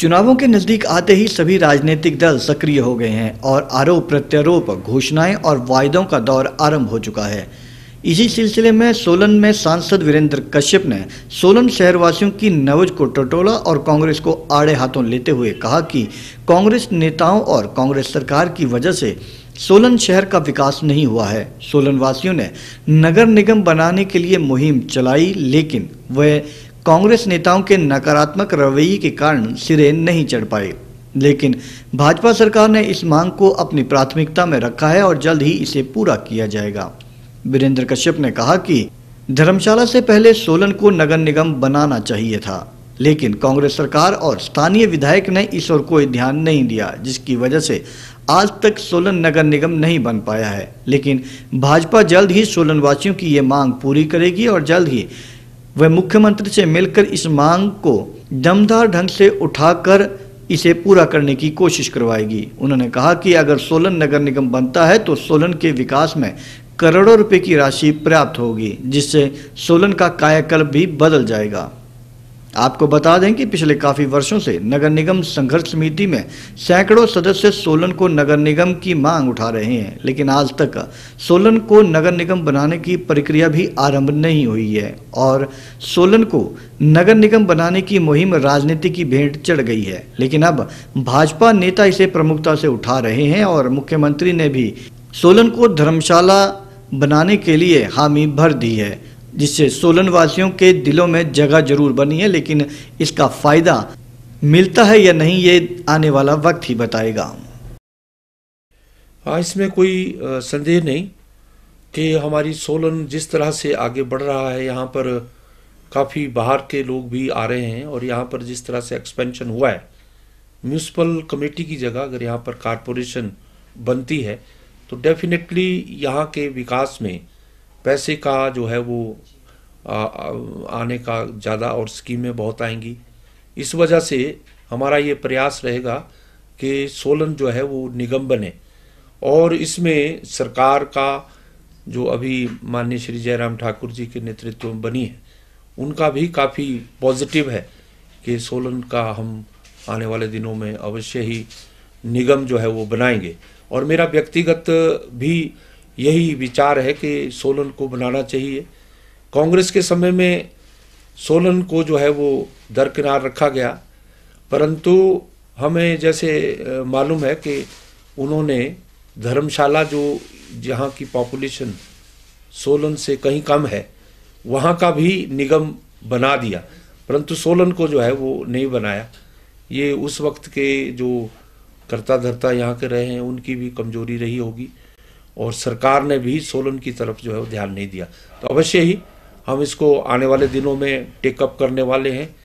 चुनावों के नज़दीक आते ही सभी राजनीतिक दल सक्रिय हो गए हैं और आरोप प्रत्यारोप घोषणाएं और वायदों का दौर आरंभ हो चुका है इसी सिलसिले में सोलन में सांसद वीरेंद्र कश्यप ने सोलन शहरवासियों की नवज को टटोला और कांग्रेस को आड़े हाथों लेते हुए कहा कि कांग्रेस नेताओं और कांग्रेस सरकार की वजह से सोलन शहर का विकास नहीं हुआ है सोलन वासियों ने नगर निगम बनाने के लिए मुहिम चलाई लेकिन वह कांग्रेस नेताओं के नकारात्मक रवैये के कारण सिरे नहीं चढ़ पाए लेकिन भाजपा सरकार ने इस मांग को अपनी प्राथमिकता में रखा है और जल्द ही इसे पूरा किया जाएगा वीरेंद्र कश्यप ने कहा कि धर्मशाला से पहले सोलन को नगर निगम बनाना चाहिए था लेकिन कांग्रेस सरकार और स्थानीय विधायक ने इस ओर कोई ध्यान नहीं दिया जिसकी वजह से आज तक सोलन नगर निगम नहीं बन पाया है लेकिन भाजपा जल्द ही सोलन वासियों की ये मांग पूरी करेगी और जल्द ही वह मुख्यमंत्री से मिलकर इस मांग को दमदार ढंग से उठाकर इसे पूरा करने की कोशिश करवाएगी उन्होंने कहा कि अगर सोलन नगर निगम बनता है तो सोलन के विकास में करोड़ों रुपए की राशि प्राप्त होगी जिससे सोलन का कायाकल्प भी बदल जाएगा आपको बता दें कि पिछले काफ़ी वर्षों से नगर निगम संघर्ष समिति में सैकड़ों सदस्य सोलन को नगर निगम की मांग उठा रहे हैं लेकिन आज तक सोलन को नगर निगम बनाने की प्रक्रिया भी आरंभ नहीं हुई है और सोलन को नगर निगम बनाने की मुहिम राजनीति की भेंट चढ़ गई है लेकिन अब भाजपा नेता इसे प्रमुखता से उठा रहे हैं और मुख्यमंत्री ने भी सोलन को धर्मशाला बनाने के लिए हामी भर दी है जिससे सोलन वासियों के दिलों में जगह जरूर बनी है लेकिन इसका फायदा मिलता है या नहीं ये आने वाला वक्त ही बताएगा हाँ इसमें कोई संदेह नहीं कि हमारी सोलन जिस तरह से आगे बढ़ रहा है यहाँ पर काफ़ी बाहर के लोग भी आ रहे हैं और यहाँ पर जिस तरह से एक्सपेंशन हुआ है म्यूनसिपल कमेटी की जगह अगर यहाँ पर कारपोरेशन बनती है तो डेफिनेटली यहाँ के विकास में पैसे का जो है वो आ, आने का ज़्यादा और स्कीमें बहुत आएंगी इस वजह से हमारा ये प्रयास रहेगा कि सोलन जो है वो निगम बने और इसमें सरकार का जो अभी माननीय श्री जयराम ठाकुर जी के नेतृत्व में बनी है उनका भी काफ़ी पॉजिटिव है कि सोलन का हम आने वाले दिनों में अवश्य ही निगम जो है वो बनाएंगे और मेरा व्यक्तिगत भी यही विचार है कि सोलन को बनाना चाहिए कांग्रेस के समय में सोलन को जो है वो दरकिनार रखा गया परंतु हमें जैसे मालूम है कि उन्होंने धर्मशाला जो जहाँ की पॉपुलेशन सोलन से कहीं कम है वहाँ का भी निगम बना दिया परंतु सोलन को जो है वो नहीं बनाया ये उस वक्त के जो कर्ता धर्ता यहाँ के रहे हैं उनकी भी कमजोरी रही होगी और सरकार ने भी सोलन की तरफ जो है वो ध्यान नहीं दिया तो अवश्य ही हम इसको आने वाले दिनों में टेकअप करने वाले हैं